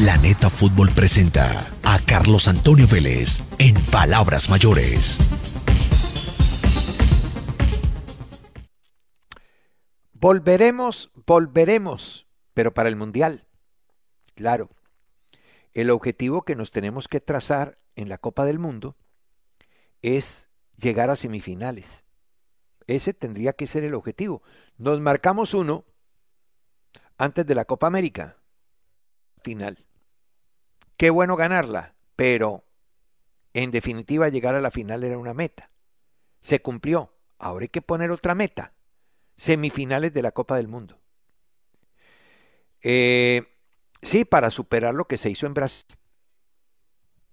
Planeta Fútbol presenta a Carlos Antonio Vélez en Palabras Mayores. Volveremos, volveremos, pero para el Mundial. Claro, el objetivo que nos tenemos que trazar en la Copa del Mundo es llegar a semifinales. Ese tendría que ser el objetivo. Nos marcamos uno antes de la Copa América final. Qué bueno ganarla, pero en definitiva llegar a la final era una meta. Se cumplió. Ahora hay que poner otra meta. Semifinales de la Copa del Mundo. Eh, sí, para superar lo que se hizo en Brasil.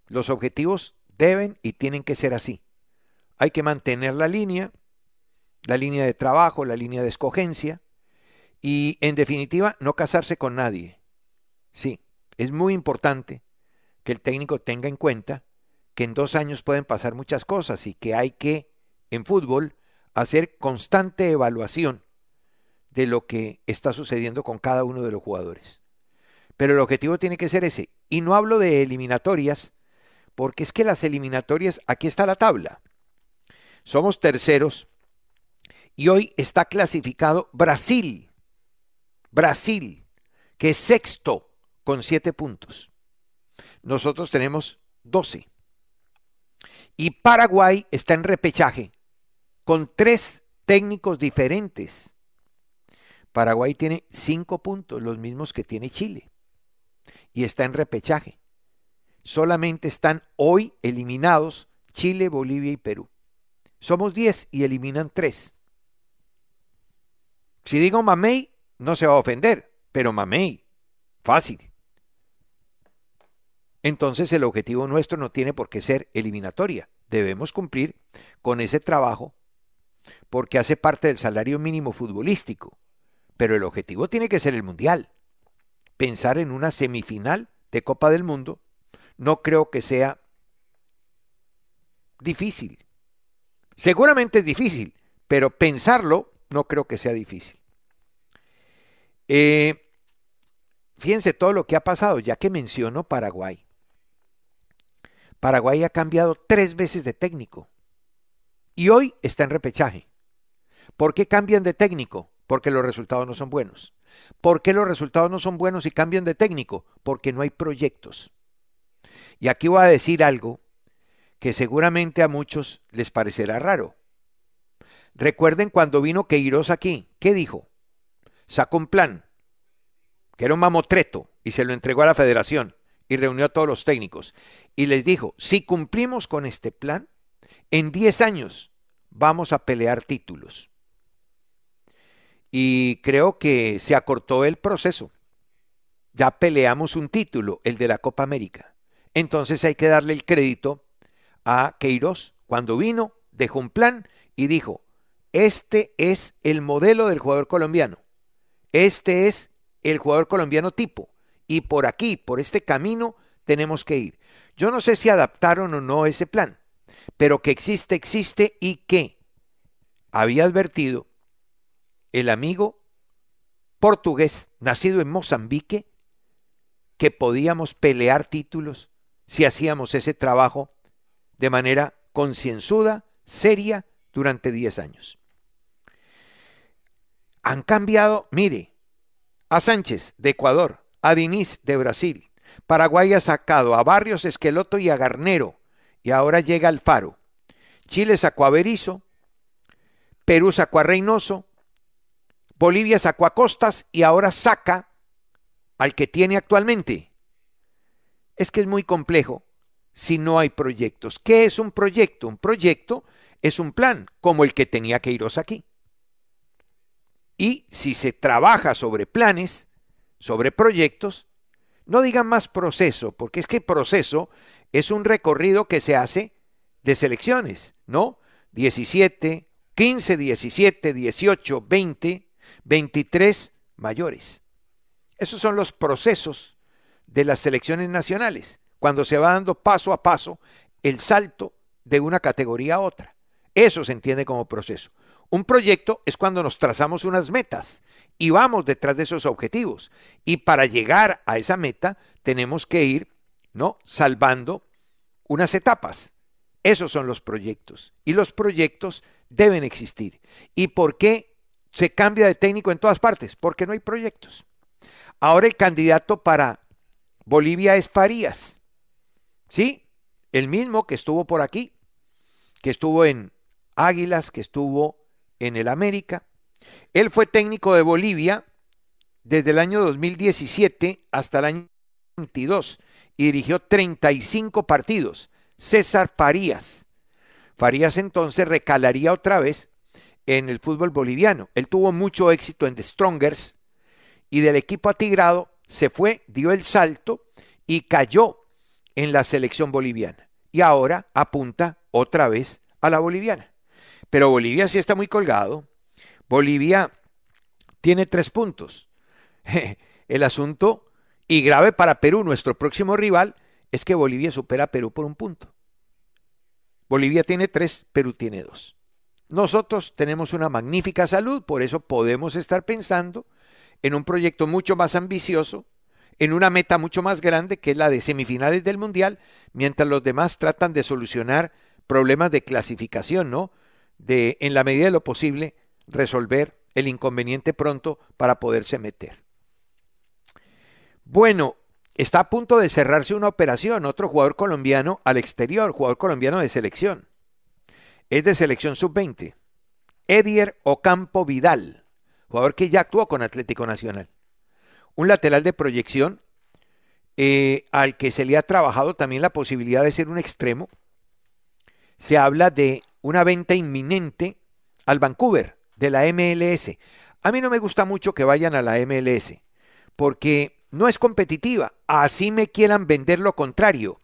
Los objetivos deben y tienen que ser así. Hay que mantener la línea, la línea de trabajo, la línea de escogencia y en definitiva no casarse con nadie. Sí, es muy importante que el técnico tenga en cuenta que en dos años pueden pasar muchas cosas y que hay que, en fútbol, hacer constante evaluación de lo que está sucediendo con cada uno de los jugadores. Pero el objetivo tiene que ser ese. Y no hablo de eliminatorias, porque es que las eliminatorias, aquí está la tabla. Somos terceros y hoy está clasificado Brasil. Brasil, que es sexto con siete puntos. Nosotros tenemos 12. Y Paraguay está en repechaje con tres técnicos diferentes. Paraguay tiene cinco puntos, los mismos que tiene Chile. Y está en repechaje. Solamente están hoy eliminados Chile, Bolivia y Perú. Somos 10 y eliminan 3. Si digo Mamey, no se va a ofender, pero Mamey, fácil entonces el objetivo nuestro no tiene por qué ser eliminatoria. Debemos cumplir con ese trabajo porque hace parte del salario mínimo futbolístico. Pero el objetivo tiene que ser el Mundial. Pensar en una semifinal de Copa del Mundo no creo que sea difícil. Seguramente es difícil, pero pensarlo no creo que sea difícil. Eh, fíjense todo lo que ha pasado, ya que menciono Paraguay. Paraguay ha cambiado tres veces de técnico y hoy está en repechaje. ¿Por qué cambian de técnico? Porque los resultados no son buenos. ¿Por qué los resultados no son buenos y cambian de técnico? Porque no hay proyectos. Y aquí voy a decir algo que seguramente a muchos les parecerá raro. Recuerden cuando vino Queiroz aquí, ¿qué dijo? Sacó un plan, que era un mamotreto, y se lo entregó a la federación y reunió a todos los técnicos y les dijo, si cumplimos con este plan, en 10 años vamos a pelear títulos. Y creo que se acortó el proceso. Ya peleamos un título, el de la Copa América. Entonces hay que darle el crédito a Queiroz. Cuando vino, dejó un plan y dijo, este es el modelo del jugador colombiano. Este es el jugador colombiano tipo y por aquí, por este camino, tenemos que ir. Yo no sé si adaptaron o no ese plan, pero que existe, existe y que había advertido el amigo portugués nacido en Mozambique que podíamos pelear títulos si hacíamos ese trabajo de manera concienzuda, seria, durante 10 años. Han cambiado, mire, a Sánchez de Ecuador, a de Brasil. Paraguay ha sacado a Barrios, Esqueloto y a Garnero. Y ahora llega Faro. Chile sacó a Berizo. Perú sacó a Reynoso. Bolivia sacó a Costas y ahora saca al que tiene actualmente. Es que es muy complejo si no hay proyectos. ¿Qué es un proyecto? Un proyecto es un plan, como el que tenía que iros aquí. Y si se trabaja sobre planes, sobre proyectos, no digan más proceso, porque es que proceso es un recorrido que se hace de selecciones, ¿no? 17, 15, 17, 18, 20, 23 mayores. Esos son los procesos de las selecciones nacionales, cuando se va dando paso a paso el salto de una categoría a otra. Eso se entiende como proceso. Un proyecto es cuando nos trazamos unas metas y vamos detrás de esos objetivos. Y para llegar a esa meta tenemos que ir ¿no? salvando unas etapas. Esos son los proyectos. Y los proyectos deben existir. ¿Y por qué se cambia de técnico en todas partes? Porque no hay proyectos. Ahora el candidato para Bolivia es Farías. ¿Sí? El mismo que estuvo por aquí, que estuvo en Águilas, que estuvo en el América. Él fue técnico de Bolivia desde el año 2017 hasta el año 22 y dirigió 35 partidos. César Farías. Farías entonces recalaría otra vez en el fútbol boliviano. Él tuvo mucho éxito en The Strongers y del equipo atigrado se fue, dio el salto y cayó en la selección boliviana. Y ahora apunta otra vez a la boliviana. Pero Bolivia sí está muy colgado. Bolivia tiene tres puntos. El asunto, y grave para Perú, nuestro próximo rival, es que Bolivia supera a Perú por un punto. Bolivia tiene tres, Perú tiene dos. Nosotros tenemos una magnífica salud, por eso podemos estar pensando en un proyecto mucho más ambicioso, en una meta mucho más grande que es la de semifinales del Mundial, mientras los demás tratan de solucionar problemas de clasificación, ¿no? de, en la medida de lo posible, resolver el inconveniente pronto para poderse meter. Bueno, está a punto de cerrarse una operación, otro jugador colombiano al exterior, jugador colombiano de selección. Es de selección sub-20. Edier Ocampo Vidal, jugador que ya actuó con Atlético Nacional. Un lateral de proyección eh, al que se le ha trabajado también la posibilidad de ser un extremo. Se habla de una venta inminente al Vancouver de la MLS. A mí no me gusta mucho que vayan a la MLS, porque no es competitiva, así me quieran vender lo contrario.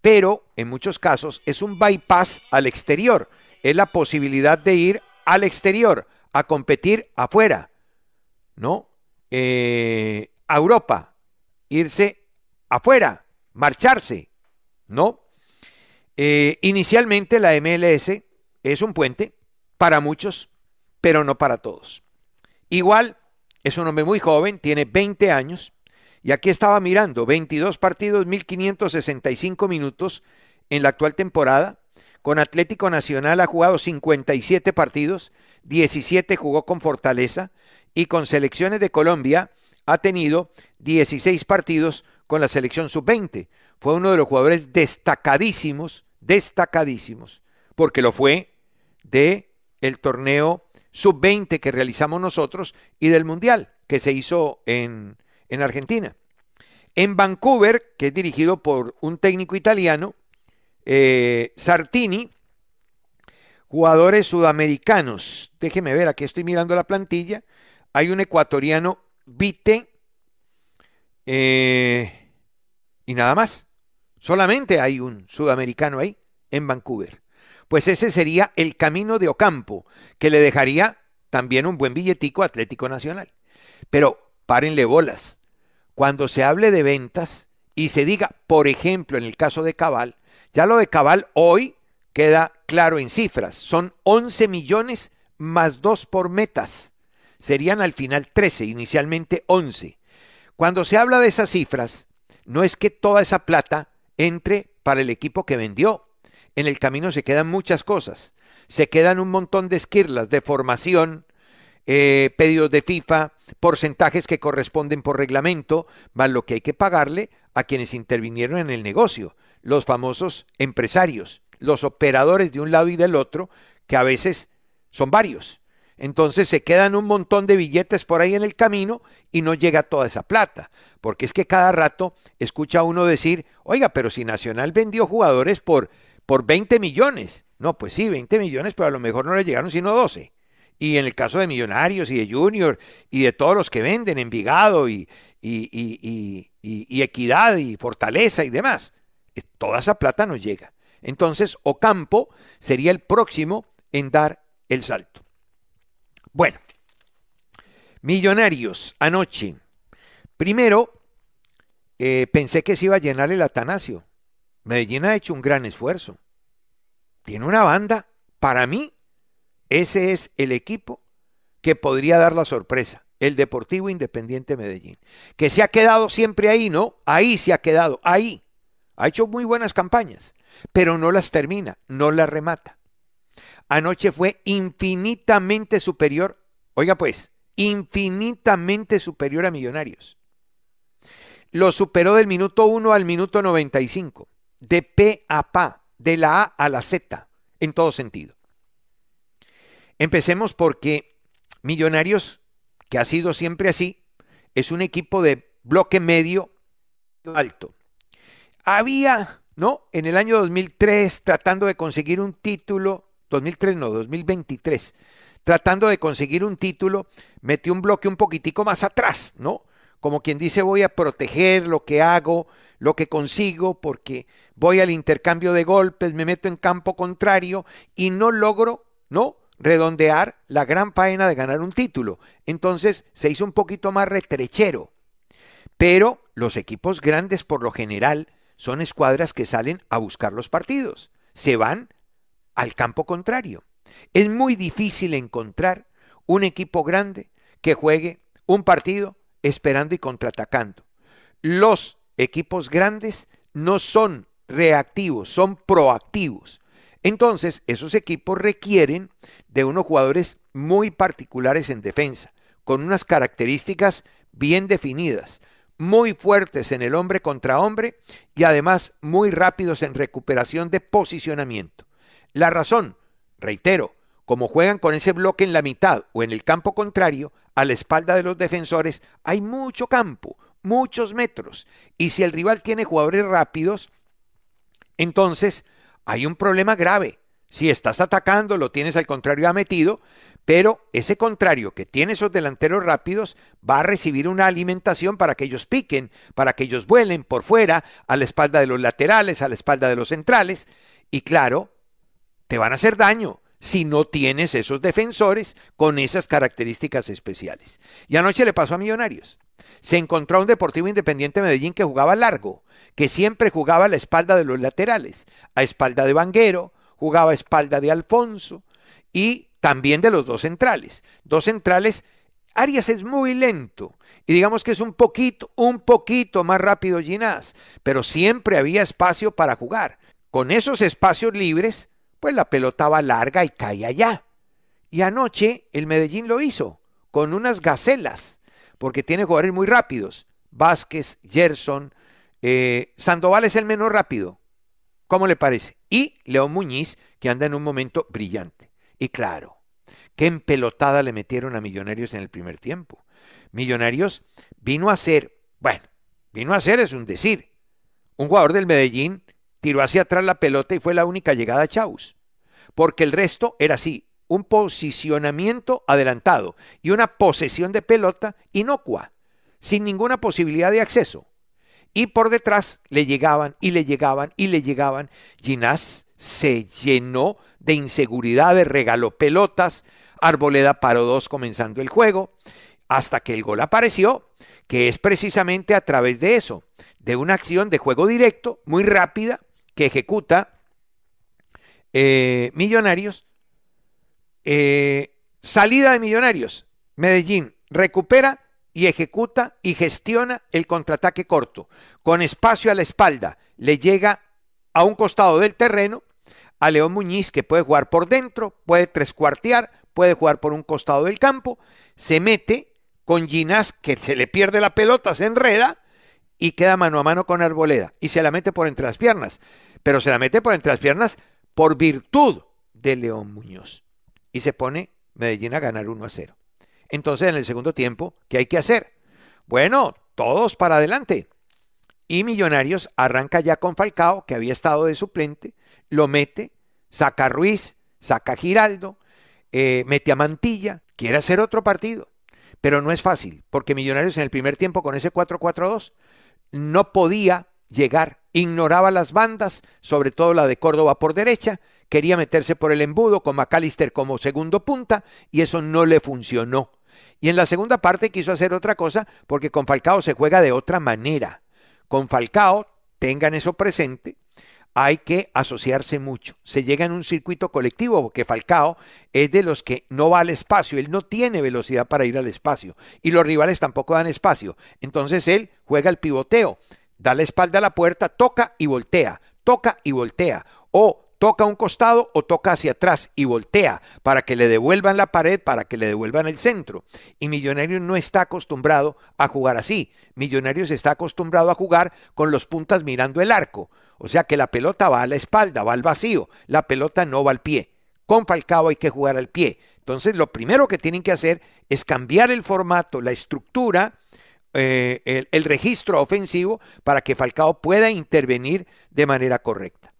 Pero en muchos casos es un bypass al exterior, es la posibilidad de ir al exterior a competir afuera, ¿no? Eh, a Europa, irse afuera, marcharse, ¿no? Eh, inicialmente la MLS es un puente para muchos, pero no para todos. Igual es un hombre muy joven, tiene 20 años, y aquí estaba mirando 22 partidos, 1565 minutos en la actual temporada. Con Atlético Nacional ha jugado 57 partidos, 17 jugó con Fortaleza y con selecciones de Colombia ha tenido 16 partidos con la selección sub-20. Fue uno de los jugadores destacadísimos destacadísimos, porque lo fue de el torneo sub-20 que realizamos nosotros y del Mundial que se hizo en, en Argentina. En Vancouver, que es dirigido por un técnico italiano, eh, Sartini, jugadores sudamericanos. Déjeme ver, aquí estoy mirando la plantilla. Hay un ecuatoriano, Vite, eh, y nada más. Solamente hay un sudamericano ahí, en Vancouver. Pues ese sería el camino de Ocampo, que le dejaría también un buen billetico a Atlético Nacional. Pero párenle bolas. Cuando se hable de ventas y se diga, por ejemplo, en el caso de Cabal, ya lo de Cabal hoy queda claro en cifras. Son 11 millones más 2 por metas. Serían al final 13, inicialmente 11. Cuando se habla de esas cifras, no es que toda esa plata entre para el equipo que vendió. En el camino se quedan muchas cosas. Se quedan un montón de esquirlas de formación, eh, pedidos de FIFA, porcentajes que corresponden por reglamento, más lo que hay que pagarle a quienes intervinieron en el negocio, los famosos empresarios, los operadores de un lado y del otro, que a veces son varios. Entonces se quedan un montón de billetes por ahí en el camino y no llega toda esa plata. Porque es que cada rato escucha uno decir, oiga, pero si Nacional vendió jugadores por, por 20 millones. No, pues sí, 20 millones, pero a lo mejor no le llegaron sino 12. Y en el caso de Millonarios y de Junior y de todos los que venden, Envigado y, y Equidad y Fortaleza y demás, eh, toda esa plata no llega. Entonces, Ocampo sería el próximo en dar el salto. Bueno, Millonarios, anoche. Primero, eh, pensé que se iba a llenar el Atanasio. Medellín ha hecho un gran esfuerzo. Tiene una banda. Para mí, ese es el equipo que podría dar la sorpresa. El Deportivo Independiente Medellín. Que se ha quedado siempre ahí, ¿no? Ahí se ha quedado, ahí. Ha hecho muy buenas campañas, pero no las termina, no las remata. Anoche fue infinitamente superior, oiga pues, infinitamente superior a Millonarios. Lo superó del minuto 1 al minuto 95, de P a P, de la A a la Z, en todo sentido. Empecemos porque Millonarios, que ha sido siempre así, es un equipo de bloque medio alto. Había, ¿no? En el año 2003, tratando de conseguir un título, 2003 no, 2023, tratando de conseguir un título, metí un bloque un poquitico más atrás, ¿no? Como quien dice, voy a proteger lo que hago, lo que consigo, porque voy al intercambio de golpes, me meto en campo contrario y no logro, ¿no? redondear la gran faena de ganar un título. Entonces se hizo un poquito más retrechero. Pero los equipos grandes por lo general son escuadras que salen a buscar los partidos. Se van al campo contrario. Es muy difícil encontrar un equipo grande que juegue un partido esperando y contraatacando. Los equipos grandes no son reactivos, son proactivos. Entonces, esos equipos requieren de unos jugadores muy particulares en defensa, con unas características bien definidas, muy fuertes en el hombre contra hombre y además muy rápidos en recuperación de posicionamiento. La razón, reitero, como juegan con ese bloque en la mitad o en el campo contrario, a la espalda de los defensores, hay mucho campo, muchos metros. Y si el rival tiene jugadores rápidos, entonces hay un problema grave. Si estás atacando, lo tienes al contrario metido, pero ese contrario que tiene esos delanteros rápidos va a recibir una alimentación para que ellos piquen, para que ellos vuelen por fuera, a la espalda de los laterales, a la espalda de los centrales. Y claro, te van a hacer daño si no tienes esos defensores con esas características especiales. Y anoche le pasó a Millonarios. Se encontró a un Deportivo Independiente de Medellín que jugaba largo, que siempre jugaba a la espalda de los laterales, a espalda de Vanguero, jugaba a espalda de Alfonso y también de los dos centrales. Dos centrales, Arias es muy lento y digamos que es un poquito, un poquito más rápido Ginás, pero siempre había espacio para jugar. Con esos espacios libres, pues la pelota va larga y cae allá. Y anoche el Medellín lo hizo, con unas gacelas, porque tiene jugadores muy rápidos. Vázquez, Gerson, eh, Sandoval es el menos rápido. ¿Cómo le parece? Y León Muñiz, que anda en un momento brillante. Y claro, qué empelotada le metieron a Millonarios en el primer tiempo. Millonarios vino a ser, bueno, vino a ser es un decir, un jugador del Medellín tiró hacia atrás la pelota y fue la única llegada a Chaus. Porque el resto era así, un posicionamiento adelantado y una posesión de pelota inocua, sin ninguna posibilidad de acceso. Y por detrás le llegaban y le llegaban y le llegaban. Ginás se llenó de inseguridades, regaló pelotas, Arboleda paró dos comenzando el juego, hasta que el gol apareció, que es precisamente a través de eso, de una acción de juego directo, muy rápida, que ejecuta eh, Millonarios. Eh, salida de Millonarios. Medellín recupera y ejecuta y gestiona el contraataque corto. Con espacio a la espalda, le llega a un costado del terreno a León Muñiz, que puede jugar por dentro, puede trescuartear, puede jugar por un costado del campo. Se mete con Ginás, que se le pierde la pelota, se enreda y queda mano a mano con Arboleda y se la mete por entre las piernas, pero se la mete por entre las piernas por virtud de León Muñoz. Y se pone Medellín a ganar 1 a 0. Entonces, en el segundo tiempo, ¿qué hay que hacer? Bueno, todos para adelante. Y Millonarios arranca ya con Falcao, que había estado de suplente, lo mete, saca Ruiz, saca a Giraldo, eh, mete a Mantilla, quiere hacer otro partido. Pero no es fácil, porque Millonarios en el primer tiempo con ese 4-4-2 no podía llegar, ignoraba las bandas, sobre todo la de Córdoba por derecha, quería meterse por el embudo con McAllister como segundo punta y eso no le funcionó. Y en la segunda parte quiso hacer otra cosa porque con Falcao se juega de otra manera. Con Falcao, tengan eso presente, hay que asociarse mucho. Se llega en un circuito colectivo, porque Falcao es de los que no va al espacio, él no tiene velocidad para ir al espacio y los rivales tampoco dan espacio. Entonces él juega el pivoteo, da la espalda a la puerta, toca y voltea, toca y voltea. O toca un costado o toca hacia atrás y voltea para que le devuelvan la pared, para que le devuelvan el centro. Y Millonarios no está acostumbrado a jugar así. Millonarios está acostumbrado a jugar con los puntas mirando el arco. O sea que la pelota va a la espalda, va al vacío. La pelota no va al pie. Con Falcao hay que jugar al pie. Entonces lo primero que tienen que hacer es cambiar el formato, la estructura, eh, el registro ofensivo para que Falcao pueda intervenir de manera correcta.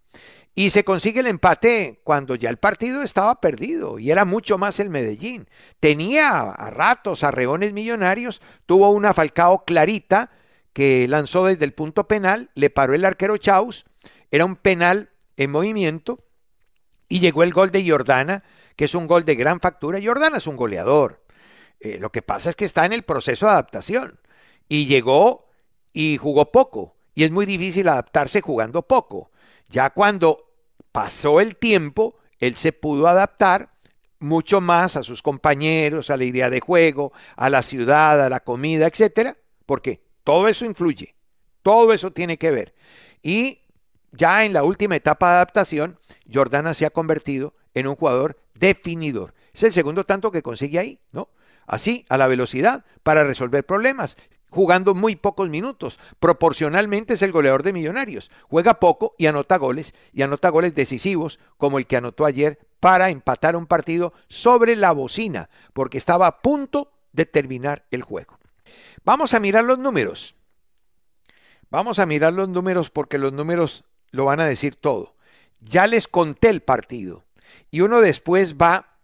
Y se consigue el empate cuando ya el partido estaba perdido y era mucho más el Medellín. Tenía a ratos arreones millonarios, tuvo una Falcao clarita que lanzó desde el punto penal, le paró el arquero Chaus, era un penal en movimiento y llegó el gol de Jordana, que es un gol de gran factura. Jordana es un goleador. Eh, lo que pasa es que está en el proceso de adaptación y llegó y jugó poco y es muy difícil adaptarse jugando poco. Ya cuando pasó el tiempo, él se pudo adaptar mucho más a sus compañeros, a la idea de juego, a la ciudad, a la comida, etcétera, porque todo eso influye, todo eso tiene que ver. Y ya en la última etapa de adaptación, Jordana se ha convertido en un jugador definidor. Es el segundo tanto que consigue ahí, ¿no? Así, a la velocidad, para resolver problemas jugando muy pocos minutos. Proporcionalmente es el goleador de Millonarios. Juega poco y anota goles, y anota goles decisivos, como el que anotó ayer para empatar un partido sobre la bocina, porque estaba a punto de terminar el juego. Vamos a mirar los números. Vamos a mirar los números porque los números lo van a decir todo. Ya les conté el partido y uno después va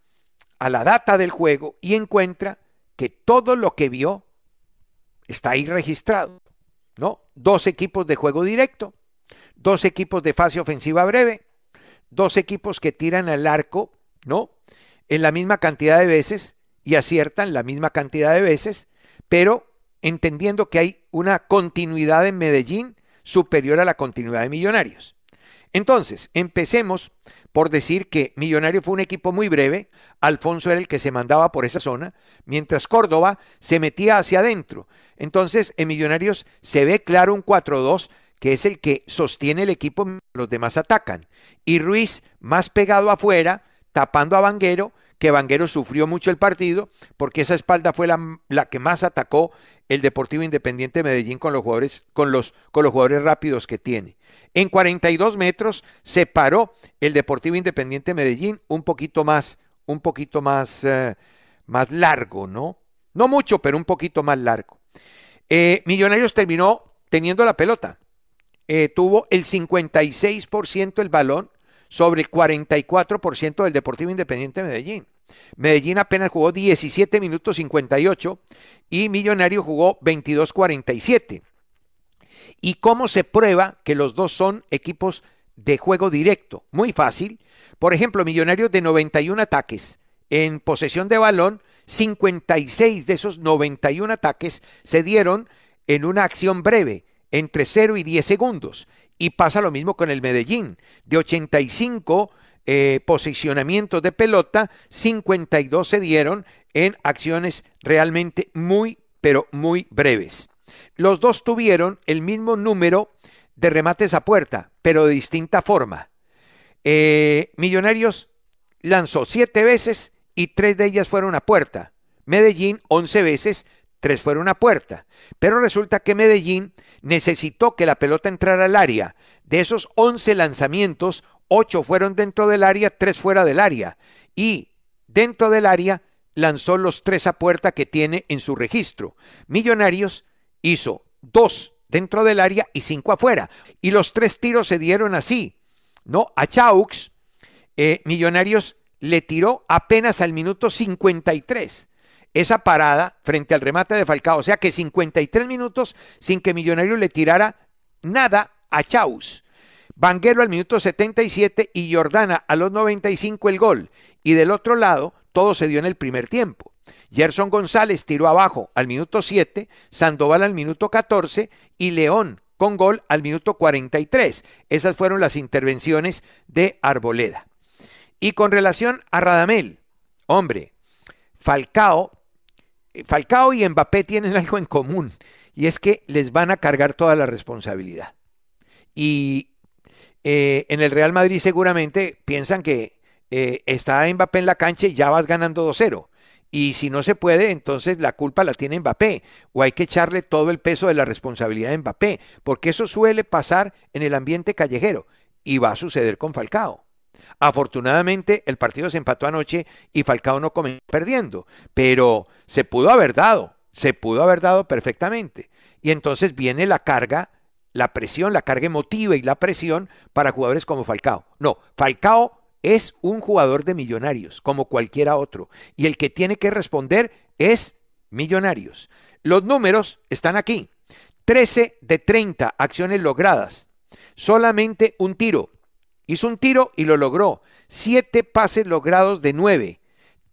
a la data del juego y encuentra que todo lo que vio Está ahí registrado, ¿no? Dos equipos de juego directo, dos equipos de fase ofensiva breve, dos equipos que tiran al arco, ¿no? En la misma cantidad de veces y aciertan la misma cantidad de veces, pero entendiendo que hay una continuidad en Medellín superior a la continuidad de Millonarios. Entonces, empecemos por decir que Millonarios fue un equipo muy breve, Alfonso era el que se mandaba por esa zona, mientras Córdoba se metía hacia adentro. Entonces, en Millonarios se ve claro un 4-2 que es el que sostiene el equipo, los demás atacan. Y Ruiz más pegado afuera, tapando a Vanguero, que Vanguero sufrió mucho el partido, porque esa espalda fue la, que más atacó el Deportivo Independiente de Medellín con los jugadores, con los, con los jugadores rápidos que tiene. En 42 metros se paró el Deportivo Independiente Medellín un poquito más, un poquito más, eh, más largo, ¿no? No mucho, pero un poquito más largo. Eh, Millonarios terminó teniendo la pelota. Eh, tuvo el 56% el balón sobre el 44% del Deportivo Independiente Medellín. Medellín apenas jugó 17 minutos 58 y Millonarios jugó 22-47. ¿Y cómo se prueba que los dos son equipos de juego directo? Muy fácil. Por ejemplo, Millonarios de 91 ataques en posesión de balón, 56 de esos 91 ataques se dieron en una acción breve, entre 0 y 10 segundos. Y pasa lo mismo con el Medellín. De 85 eh, posicionamientos de pelota, 52 se dieron en acciones realmente muy, pero muy breves. Los dos tuvieron el mismo número de remates a puerta, pero de distinta forma. Eh, Millonarios lanzó siete veces y tres de ellas fueron a puerta. Medellín once veces, tres fueron a puerta. Pero resulta que Medellín necesitó que la pelota entrara al área. De esos once lanzamientos, ocho fueron dentro del área, tres fuera del área. Y dentro del área lanzó los tres a puerta que tiene en su registro. Millonarios hizo dos dentro del área y cinco afuera. Y los tres tiros se dieron así, ¿no? A Chaux, eh, Millonarios le tiró apenas al minuto 53 esa parada frente al remate de Falcao. O sea que 53 minutos sin que Millonarios le tirara nada a Chaux. Banguero al minuto 77 y Jordana a los 95 el gol. Y del otro lado, todo se dio en el primer tiempo. Gerson González tiró abajo al minuto 7, Sandoval al minuto 14 y León con gol al minuto 43. Esas fueron las intervenciones de Arboleda. Y con relación a Radamel, hombre, Falcao, eh, Falcao y Mbappé tienen algo en común y es que les van a cargar toda la responsabilidad. Y eh, en el Real Madrid seguramente piensan que eh, está Mbappé en la cancha y ya vas ganando 2-0. Y si no se puede, entonces la culpa la tiene Mbappé o hay que echarle todo el peso de la responsabilidad a Mbappé, porque eso suele pasar en el ambiente callejero y va a suceder con Falcao. Afortunadamente el partido se empató anoche y Falcao no comenzó perdiendo, pero se pudo haber dado, se pudo haber dado perfectamente. Y entonces viene la carga, la presión, la carga emotiva y la presión para jugadores como Falcao. No, Falcao es un jugador de millonarios, como cualquiera otro, y el que tiene que responder es millonarios. Los números están aquí. 13 de 30 acciones logradas. Solamente un tiro. Hizo un tiro y lo logró. Siete pases logrados de nueve.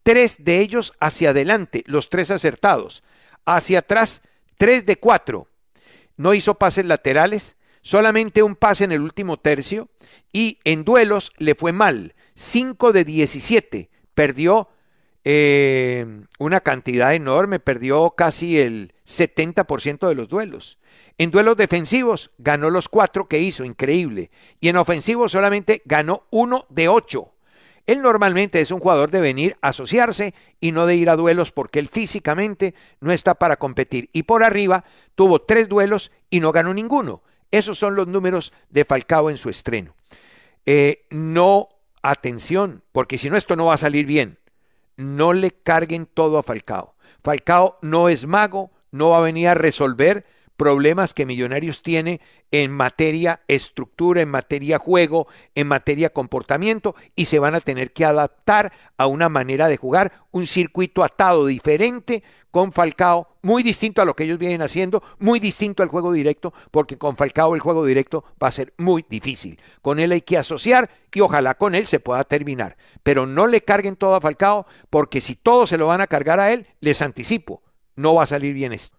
Tres de ellos hacia adelante, los tres acertados. Hacia atrás, tres de cuatro. No hizo pases laterales, solamente un pase en el último tercio y en duelos le fue mal, 5 de 17, perdió eh, una cantidad enorme, perdió casi el 70% de los duelos. En duelos defensivos ganó los cuatro que hizo, increíble. Y en ofensivos solamente ganó uno de ocho. Él normalmente es un jugador de venir a asociarse y no de ir a duelos porque él físicamente no está para competir. Y por arriba tuvo tres duelos y no ganó ninguno. Esos son los números de Falcao en su estreno. Eh, no, atención, porque si no esto no va a salir bien. No le carguen todo a Falcao. Falcao no es mago, no va a venir a resolver problemas que Millonarios tiene en materia estructura, en materia juego, en materia comportamiento y se van a tener que adaptar a una manera de jugar, un circuito atado diferente con Falcao, muy distinto a lo que ellos vienen haciendo, muy distinto al juego directo, porque con Falcao el juego directo va a ser muy difícil. Con él hay que asociar y ojalá con él se pueda terminar, pero no le carguen todo a Falcao porque si todo se lo van a cargar a él, les anticipo, no va a salir bien esto.